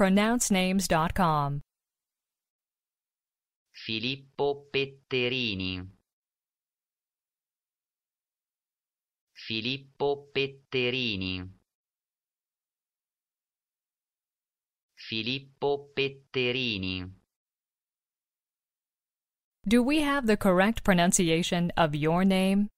pronouncenames.com. Filippo Petterini Filippo Petterini Filippo Petterini Do we have the correct pronunciation of your name?